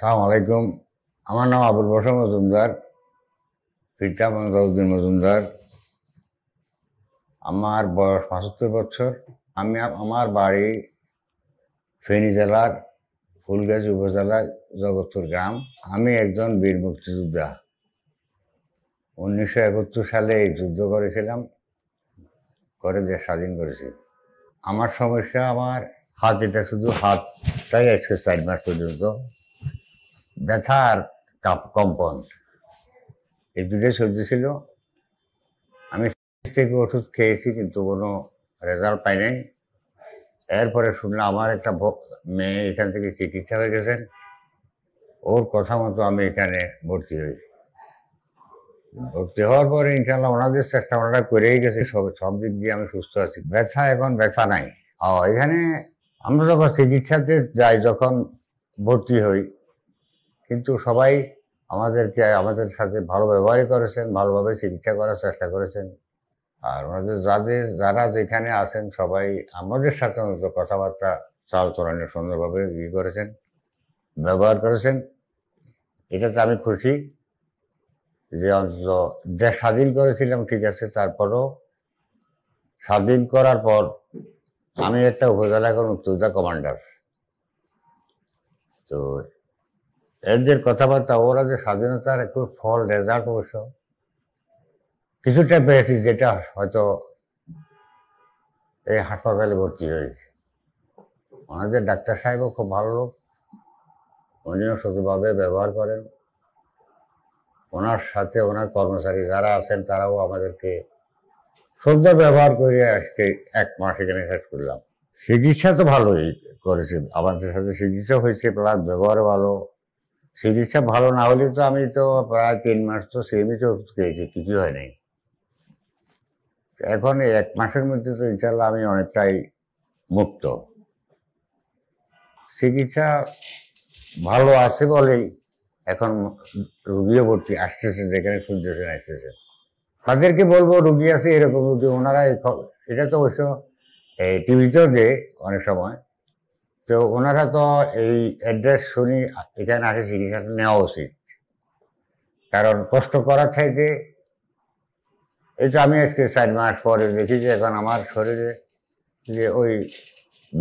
সালাম আলাইকুম আমার নাম আবুল বসর মজুমদার পিতা মমতাউদ্দিন মজুমদার আমার বয়স পঁচাত্তর বছর আমি আমার বাড়ি ফেনী জেলার ফুলগাছি উপজেলার জগৎপুর গ্রাম আমি একজন বীর মুক্তিযোদ্ধা উনিশশো একাত্তর সালে এই যুদ্ধ করেছিলাম করে দেশ স্বাধীন করেছি আমার সমস্যা আমার হাত এটা শুধু হাতটাই আজকে চার মাস পর্যন্ত ব্যথা আর কাপ কম্পন এই দুটোই সহ্য ছিল আমি থেকে ওষুধ খেয়েছি কিন্তু কোনো রেজাল্ট পাই নাই এরপরে শুনলাম আমার একটা মেয়ে এখান থেকে চিকিৎসা হয়ে গেছেন ওর কথা মতো আমি এখানে ভর্তি হই ভর্তি হওয়ার পরে ইনশাল্লাহ ওনাদের চেষ্টা ওনারা করেই গেছে সব সব দিক দিয়ে আমি সুস্থ আছি ব্যথা এখন ব্যথা নাই এখানে আমরা যখন চিকিৎসাতে যাই যখন ভর্তি হই কিন্তু সবাই আমাদেরকে আমাদের সাথে ভালো ব্যবহারই করেছেন ভালোভাবে চিকিৎসা করার চেষ্টা করেছেন আর ওনাদের যাদের যারা যেখানে আছেন সবাই আমাদের সাথে অন্তত কথাবার্তা চালচলনে সুন্দরভাবে ইয়ে করেছেন ব্যবহার করেছেন এটাতে আমি খুশি যে অন্তত দেশ স্বাধীন করেছিলাম ঠিক আছে তারপরও স্বাধীন করার পর আমি একটা উপজেলা এখন উত্তর কমান্ডার তো এদের কথাবার্তা ওরা যে স্বাধীনতার একটু ফল রেজাল্ট অবশ্য কিছুটা পেয়েছি যেটা হয়তো এই হাসপাতালে ভর্তি হয়েছে মানে ওনাদের ডাক্তার সাহেবও খুব ভালো লোক উনিও সুন্দরভাবে ব্যবহার করেন ওনার সাথে ওনার কর্মচারী যারা আছেন তারাও আমাদেরকে সুন্দর ব্যবহার করে আজকে এক মাস এখানে শেষ করলাম চিকিৎসা তো ভালোই করেছে আমাদের সাথে চিকিৎসা হয়েছে প্লাস ব্যবহার ভালো চিকিৎসা ভালো না হলে তো আমি তো প্রায় তিন মাস তো সেমই তো খেয়েছি কিছু হয় নাই এখন এক মাসের মধ্যে তো ইনশাল্লাহ আমি অনেকটাই মুক্ত চিকিৎসা ভালো আছে বলেই এখন রুগীও ভর্তি আসতেছে যেখানে সূর্য সেন আসতেছে তাদেরকে বলবো রুগী আছে এরকম রুগী ওনারা এটা তো অবশ্য টিভিতেও দেয় অনেক সময় তো ওনারা তো এই অ্যাড্রেস শুনি এখানে আসে চিকিৎসা নেওয়া উচিত কারণ কষ্ট করার চাইতে এই তো আমি আজকে চার মাস পরে দেখি যে এখন আমার শরীরে যে ওই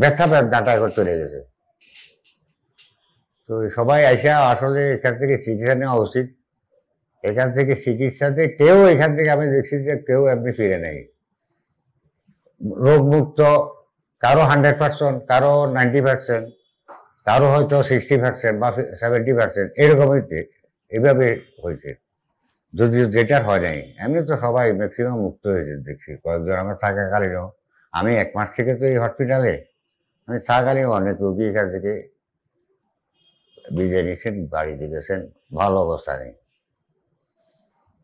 ব্যথা ব্যথাটা এখন চলে গেছে তো সবাই আইসা আসলে এখান থেকে চিকিৎসা নেওয়া উচিত এখান থেকে চিকিৎসাতে কেউ এখান থেকে আমি দেখছি যে কেউ এমনি ফিরে নেই রোগমুক্ত কারো হান্ড্রেড পার্সেন্ট কারো নাইনটি পার্সেন্ট কারো হয়তো সিক্সটি পার্সেন্ট বা সেভেন্টি পার্সেন্ট এরকমই এভাবে হয়েছে যদিও যেটার হয় নাই এমনি তো সবাই ম্যাক্সিমাম মুক্ত হয়েছে দেখছি কয়েকজন আমার থাকাকালীনও আমি এক মাস থেকে তো এই হসপিটালে আমি থাকাকালীন অনেক রুগী এখান থেকে বিদায় নিয়েছেন বাড়িতে গেছেন ভালো অবস্থা নেই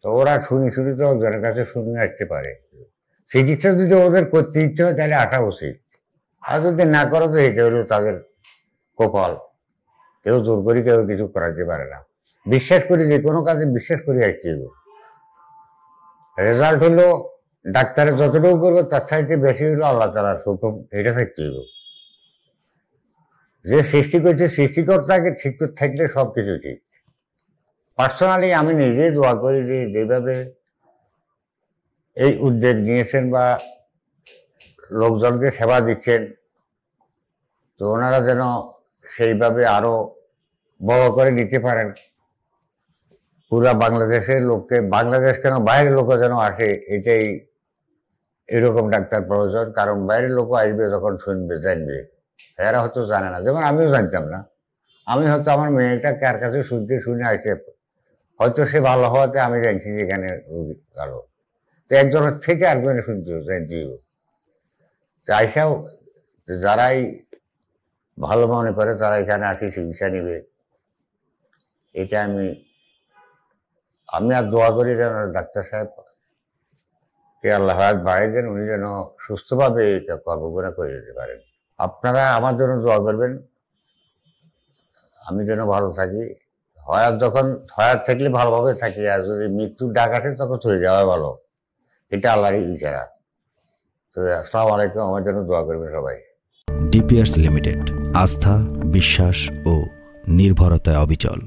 তো ওরা শুনি শুনি তো একজনের কাছে শুনে আসতে পারে চিকিৎসা যদি ওদের করতে ইচ্ছে হয় তাহলে আসা উচিত আর যদি না করো তো এটা হলো তাদের কপাল কেউ জোর করি কেউ কিছু করাতে পারে না বিশ্বাস করে যে কোনো কাজে বিশ্বাস করি আসতে হবে রেজাল্ট হলো ডাক্তারে যতটুকু করবে তার চাইতে বেশি হলো আল্লাহ তালার হুকুম এটা থাকতে হবে যে সৃষ্টি করছে সৃষ্টিকর্তাকে ঠিক থাকলে সব কিছু ঠিক পার্সোনালি আমি নিজেই দোয়া করি যে যেভাবে এই উদ্যোগ নিয়েছেন বা লোকজনকে সেবা দিচ্ছেন তো ওনারা যেন সেইভাবে আরো বড় করে নিতে পারেন পুরা বাংলাদেশের লোককে বাংলাদেশ কেন বাইরের লোকও যেন আসে এটাই এরকম ডাক্তার প্রয়োজন কারণ বাইরের লোকও আসবে যখন শুনবে জানবে এরা হয়তো জানে না যেমন আমিও জানতাম না আমি হয়তো আমার মেয়েটা কার কাছে শুনতে শুনে আসছে হয়তো সে ভালো হওয়াতে আমি জানছি যে এখানে রুগী ভালো তো একজনের থেকে একজনে শুনতে জানতে চাইছেও যারাই ভালো মনে করে তারা এখানে আসি চিকিৎসা নিবে এটা আমি আমি আর দোয়া করি যেন ডাক্তার সাহেব কে আল্লাহ বাড়াই দেন উনি যেন সুস্থভাবে এটা কর্মগুণা করে যেতে পারেন আপনারা আমার জন্য দোয়া করবেন আমি যেন ভালো থাকি হয়াত যখন হয়াত থাকলে ভালোভাবে থাকি আর যদি মৃত্যুর ডাক আসে তখন চলে যাওয়া ভালো এটা আল্লাহরই ইচ্ছা তো আসসালামু আলাইকুম আমার জন্য দোয়া করবেন সবাই ডিপিয়ার্স লিমিটেড আস্থা বিশ্বাস ও নির্ভরতায় অবিচল